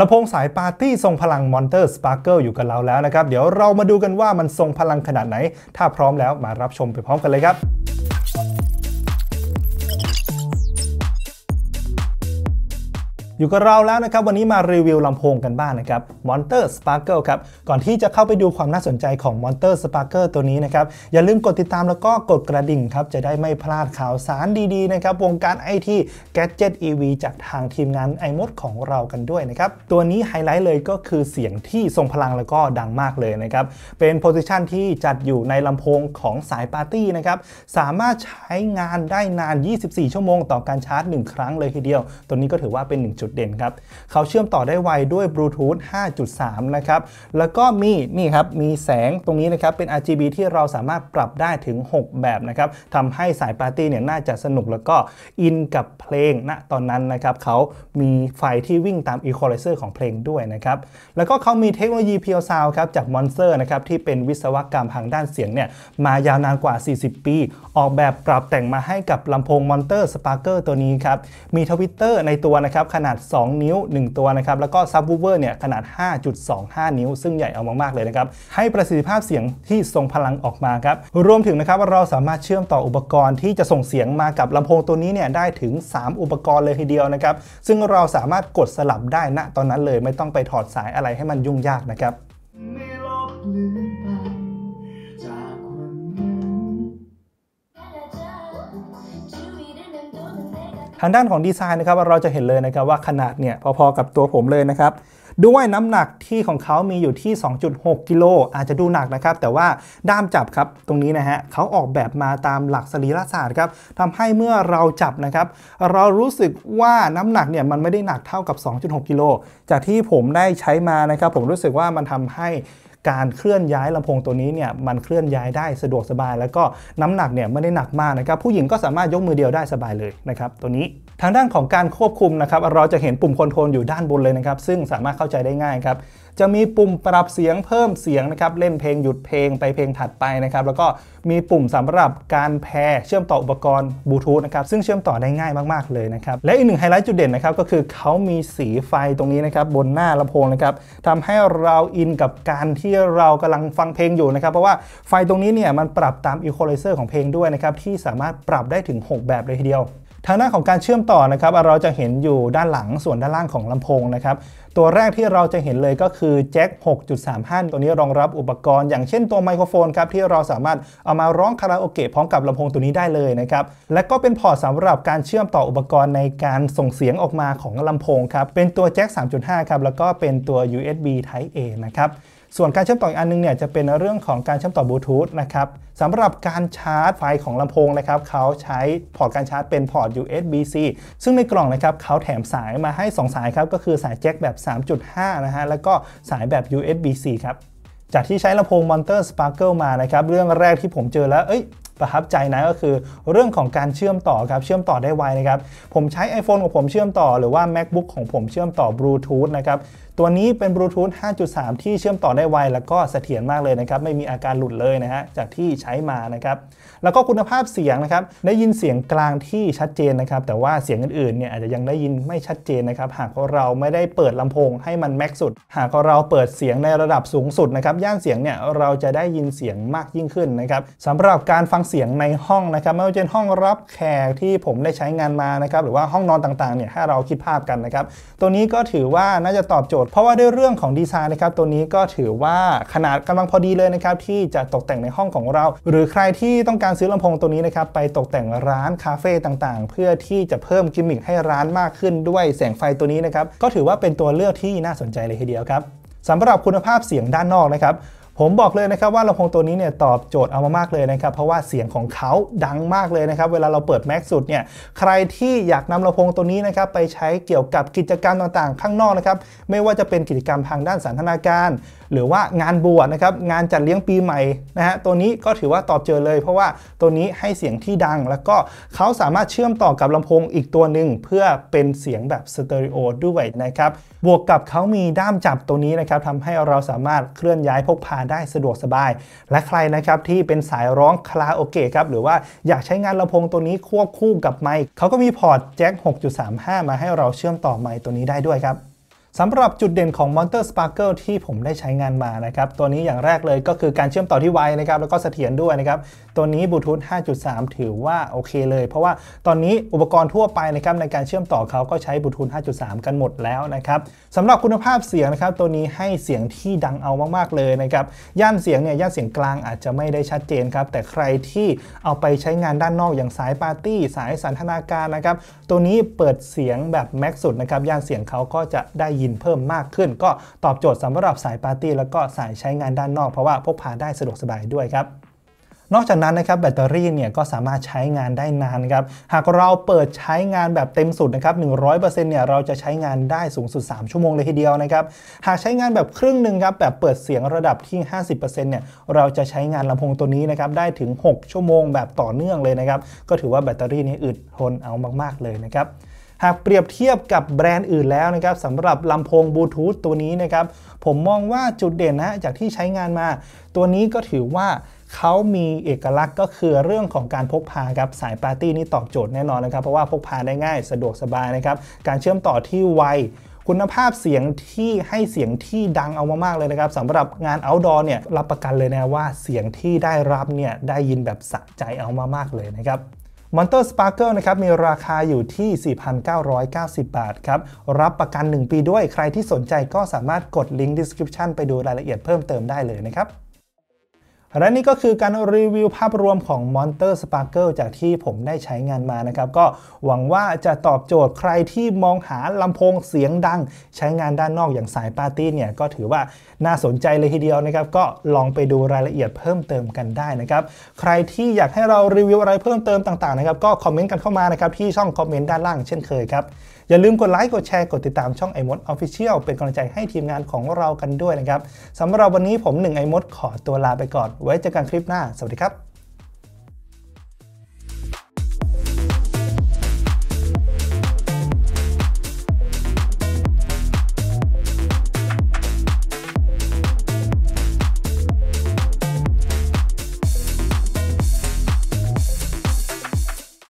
ลำโพงสายปาร์ตี้ทรงพลังมอนเตอร์สปาร์เกิลอยู่กับเราแล้วนะครับ เดี๋ยวเรามาดูกันว่ามันทรงพลังขนาดไหน ถ้าพร้อมแล้วมารับชมไปพร้อมกันเลยครับอยู่กับเราแล้วนะครับ วันนี้มารีวิวลำโพงกันบ้างนะครับ Monster Sparkle ครับ ก่อนที่จะเข้าไปดูความน่าสนใจของ Monster Sparkle ตัวนี้นะครับ อย่าลืมกดติดตามแล้วก็กดกระดิ่งครับ จะได้ไม่พลาดข่าวสารดีๆนะครับวงการไอที Gadget EV จากทางทีมงาน i m o d ของเรากันด้วยนะครับ ตัวนี้ไฮไลท์เลยก็คือเสียงที่ทรงพลังแล้วก็ดังมากเลยนะครับเป็นโพสิชันที่จัดอยู่ในลำโพงของสายปาร์ตี้นะครับสามารถใช้งานได้นาน 24 ชั่วโมงต่อการชาร์จ 1 ครั้งเลยทีเดียวตัวนี้ก็ถือว่าเป็น1จุดเด่นครับเขาเชื่อมต่อได้ไวด้วยบลูทูธ 5.3 นะครับ แล้วก็มีนี่ครับ มีแสงตรงนี้นะครับ เป็น RGB ที่เราสามารถปรับได้ถึง 6 แบบนะครับทำให้สายปาร์ตี้เนี่ยน่าจะสนุกแล้วก็อินกับเพลงณนะตอนนั้นนะครับเขามีไฟที่วิ่งตามอีโคไลเซอร์ของเพลงด้วยนะครับ แล้วก็เขามีเทคโนโลยีเพียวซาวครับจากมอนสเตอร์นะครับที่เป็นวิศวกรรมทางด้านเสียงเนี่ยมายาวนานกว่า 40 ปี ออกแบบปรับแต่งมาให้กับลำโพงมอนเตอร์สปาร์เกอร์ตัวนี้ครับมีทวิตเตอร์ในตัวนะครับขนาด2 นิ้ว 1 ตัวนะครับ แล้วก็ซับวูเวอร์เนี่ยขนาด 5.25 นิ้ว ซึ่งใหญ่เอามาก ๆ เลยนะครับ ให้ประสิทธิภาพเสียงที่ทรงพลังออกมาครับรวมถึงนะครับเราสามารถเชื่อมต่ออุปกรณ์ที่จะส่งเสียงมากับลำโพงตัวนี้เนี่ยได้ถึง 3 อุปกรณ์เลยทีเดียวนะครับ ซึ่งเราสามารถกดสลับได้ณ ตอนนั้นเลยไม่ต้องไปถอดสายอะไรให้มันยุ่งยากนะครับทางด้านของดีไซน์นะครับเราจะเห็นเลยนะครับว่าขนาดเนี่ยพอๆกับตัวผมเลยนะครับด้วยน้ำหนักที่ของเขามีอยู่ที่2.6กิโลอาจจะดูหนักนะครับ แต่ว่าด้ามจับครับตรงนี้นะฮะเขาออกแบบมาตามหลักสรีรศาสตร์ครับทำให้เมื่อเราจับนะครับ เรารู้สึกว่าน้ำหนักเนี่ยมันไม่ได้หนักเท่ากับ2.6กิโลจากที่ผมได้ใช้มานะครับ ผมรู้สึกว่ามันทำให้การเคลื่อนย้ายลำโพงตัวนี้เนี่ยมันเคลื่อนย้ายได้สะดวกสบาย แล้วก็น้ำหนักเนี่ยไม่ได้หนักมากนะครับ ผู้หญิงก็สามารถยกมือเดียวได้สบายเลยนะครับตัวนี้ทางด้านของการควบคุมนะครับเราจะเห็นปุ่มคอนโทรลอยู่ด้านบนเลยนะครับ ซึ่งสามารถเข้าใจได้ง่ายครับจะมีปุ่มปรับเสียงเพิ่มเสียงนะครับเล่นเพลงหยุดเพลงไปเพลงถัดไปนะครับแล้วก็มีปุ่มสำหรับการแพรเชื่อมต่ออุปกรณ์บลูทูธนะครับซึ่งเชื่อมต่อได้ง่ายมาก ๆ เลยนะครับและอีกหนึ่งไฮไลท์จุดเด่นนะครับก็คือเขามีสีไฟตรงนี้นะครับบนหน้าลำโพงนะครับทำให้เราอินกับการที่เรากำลังฟังเพลงอยู่นะครับเพราะว่าไฟตรงนี้เนี่ยมันปรับตามอีโคไลเซอร์ของเพลงด้วยนะครับที่สามารถปรับได้ถึง 6 แบบเลยทีเดียวทางด้านของการเชื่อมต่อนะครับ เราจะเห็นอยู่ด้านหลังส่วนด้านล่างของลำโพงนะครับ ตัวแรกที่เราจะเห็นเลยก็คือแจ็ค 6.35 ตัวนี้รองรับอุปกรณ์อย่างเช่นตัวไมโครโฟนครับที่เราสามารถเอามาร้องคาราโอเกะพร้อมกับลำโพงตัวนี้ได้เลยนะครับ และก็เป็นพอร์ตสำหรับการเชื่อมต่ออุปกรณ์ในการส่งเสียงออกมาของลำโพงครับ เป็นตัวแจ็ค 3.5 ครับ แล้วก็เป็นตัว USB Type A นะครับส่วนการเชื่อมต่ออีกอันนึงเนี่ยจะเป็นเรื่องของการเชื่อมต่อบลูทูธนะครับสำหรับการชาร์จไฟของลำโพงนะครับเขาใช้พอร์ตการชาร์จเป็นพอร์ต USB-C ซึ่งในกล่องนะครับเขาแถมสายมาให้ 2 สายครับก็คือสายแจ็คแบบ 3.5 นะฮะแล้วก็สายแบบ USB-C ครับจากที่ใช้ลำโพง Monster Sparkle มานะครับเรื่องแรกที่ผมเจอแล้วเอ้ยประทับใจนะก็คือเรื่องของการเชื่อมต่อครับเชื่อมต่อได้ไวนะครับผมใช้ iPhone ของผมเชื่อมต่อหรือว่า MacBook ของผมเชื่อมต่อบลูทูธนะครับตัวนี้เป็นบลูทูธ 5.3 ที่เชื่อมต่อได้ไวแล้วก็เสถียรมากเลยนะครับไม่มีอาการหลุดเลยนะฮะจากที่ใช้มานะครับแล้วก็คุณภาพเสียงนะครับได้ยินเสียงกลางที่ชัดเจนนะครับแต่ว่าเสียงอื่นๆเนี่ยอาจจะยังได้ยินไม่ชัดเจนนะครับหากเราไม่ได้เปิดลำโพง ให้มันแม็กสุดหากเราเปิดเสียงในระดับสูงสุดนะครับย่านเสียงเนี่ยเราจะได้ยินเสียงมากยิ่งขึ้นนะครับสำหรับการฟังความเสียงในห้องนะครับ ไม่ว่าจะเป็นห้องรับแขกที่ผมได้ใช้งานมานะครับหรือว่าห้องนอนต่างๆเนี่ยให้เราคิดภาพกันนะครับตัวนี้ก็ถือว่าน่าจะตอบโจทย์เพราะว่าด้วยเรื่องของดีไซน์นะครับตัวนี้ก็ถือว่าขนาดกำลังพอดีเลยนะครับที่จะตกแต่งในห้องของเรา หรือใครที่ต้องการซื้อลำโพงตัวนี้นะครับไปตกแต่งร้านคาเฟ่ต่างๆ เพื่อที่จะเพิ่มกิมมิคให้ร้านมากขึ้นด้วยแสงไฟตัวนี้นะครับก็ถือว่าเป็นตัวเลือกที่น่าสนใจเลยทีเดียวครับสำหรับคุณภาพเสียงด้านนอกนะครับผมบอกเลยนะครับว่าลำโพงตัวนี้เนี่ยตอบโจทย์เอามามากเลยนะครับ เพราะว่าเสียงของเขาดังมากเลยนะครับ เวลาเราเปิดแม็กสุดเนี่ยใครที่อยากนำลำโพงตัวนี้นะครับไปใช้เกี่ยวกับกิจกรรมต่างๆข้างนอกนะครับไม่ว่าจะเป็นกิจกรรมทางด้านสันทนาการ หรือว่างานบวชนะครับงานจัดเลี้ยงปีใหม่นะฮะตัวนี้ก็ถือว่าตอบโจทย์เลยเพราะว่าตัวนี้ให้เสียงที่ดัง แล้วก็เขาสามารถเชื่อมต่อกับลำโพงอีกตัวหนึ่งเพื่อเป็นเสียงแบบสเตอริโอด้วยนะครับบวกกับเขามีด้ามจับตัวนี้นะครับทำให้เราสามารถเคลื่อนย้ายพกพาาได้สะดวกสบาย และใครนะครับที่เป็นสายร้องคาราโอเกะครับ หรือว่าอยากใช้งานลำโพงตัวนี้ควบคู่กับไมค์เขาก็มีพอร์ตแจ็ค 6.35 มาให้เราเชื่อมต่อไมค์ตัวนี้ได้ด้วยครับสำหรับจุดเด่นของ Monster Sparkle ที่ผมได้ใช้งานมานะครับตัวนี้อย่างแรกเลยก็คือการเชื่อมต่อที่ไวนะครับแล้วก็เสถียรด้วยนะครับตัวนี้บลูทูธ5.3 ถือว่าโอเคเลย เพราะว่าตอนนี้อุปกรณ์ทั่วไปนะครับในการเชื่อมต่อเขาก็ใช้บลูทูธ5.3 กันหมดแล้วนะครับสำหรับคุณภาพเสียงนะครับตัวนี้ให้เสียงที่ดังเอามากๆเลยนะครับย่านเสียงเนี่ยย่านเสียงกลางอาจจะไม่ได้ชัดเจนครับแต่ใครที่เอาไปใช้งานด้านนอกอย่างสายปาร์ตี้สายสันทนาการนะครับตัวนี้เปิดเสียงแบบแม็กซ์สุดนะครับย่านเสียงเขาก็จะได้ยินเพิ่มมากขึ้นก็ตอบโจทย์สำหรับสายปาร์ตี้แล้วก็สายใช้งานด้านนอกเพราะว่าพกพาได้สะดวกสบายด้วยครับ นอกจากนั้นนะครับแบตเตอรี่เนี่ยก็สามารถใช้งานได้นานครับหากเราเปิดใช้งานแบบเต็มสุดนะครับ100%เนี่ยเราจะใช้งานได้สูงสุด 3 ชั่วโมงเลยทีเดียวนะครับ หากใช้งานแบบครึ่งหนึ่งครับแบบเปิดเสียงระดับที่ 50%เนี่ยเราจะใช้งานลำโพงตัวนี้นะครับได้ถึง 6 ชั่วโมงแบบต่อเนื่องเลยนะครับ ก็ถือว่าแบตเตอรี่นี้อึดทนเอามาก ๆ เลยนะครับหากเปรียบเทียบกับแบรนด์อื่นแล้วนะครับสำหรับลำโพงบลูทูธตัวนี้นะครับผมมองว่าจุดเด่นนะจากที่ใช้งานมา ตัวนี้ก็ถือว่าเขามีเอกลักษณ์ก็คือเรื่องของการพกพาครับสายปาร์ตี้นี่ตอบโจทย์แน่นอนนะครับเพราะว่าพกพาได้ง่าย สะดวกสบายนะครับการเชื่อมต่อที่ไว คุณภาพเสียงที่ให้เสียงที่ดังเอามากๆเลยนะครับสำหรับงาน outdoor เนี่ยรับประกันเลยนะว่าเสียงที่ได้รับเนี่ยได้ยินแบบสะใจเอามากๆเลยนะครับมอนเตอร์สปาร์เกิลนะครับ มีราคาอยู่ที่ 4,990 บาทครับ รับประกัน 1 ปีด้วยใครที่สนใจก็สามารถกดลิงก์ description ไปดูรายละเอียดเพิ่มเติมได้เลยนะครับและนี่ก็คือการรีวิวภาพรวมของ Monster Sparkle จากที่ผมได้ใช้งานมานะครับก็หวังว่าจะตอบโจทย์ใครที่มองหาลำโพงเสียงดังใช้งานด้านนอกอย่างสายปาร์ตี้เนี่ยก็ถือว่าน่าสนใจเลยทีเดียวนะครับก็ลองไปดูรายละเอียดเพิ่มเติมกันได้นะครับใครที่อยากให้เรารีวิวอะไรเพิ่มเติมต่างๆนะครับก็คอมเมนต์กันเข้ามานะครับที่ช่องคอมเมนต์ด้านล่างเช่นเคยครับอย่าลืมกดไลค์กดแชร์กดติดตามช่องไอมดออฟฟิเชียลเป็นกำลังใจให้ทีมงานของเรากันด้วยนะครับสำหรับวันนี้ผมหนึ่งไอมดขอตัวลาไปก่อนไว้เจอกันคลิปหน้า สวัสดีครับ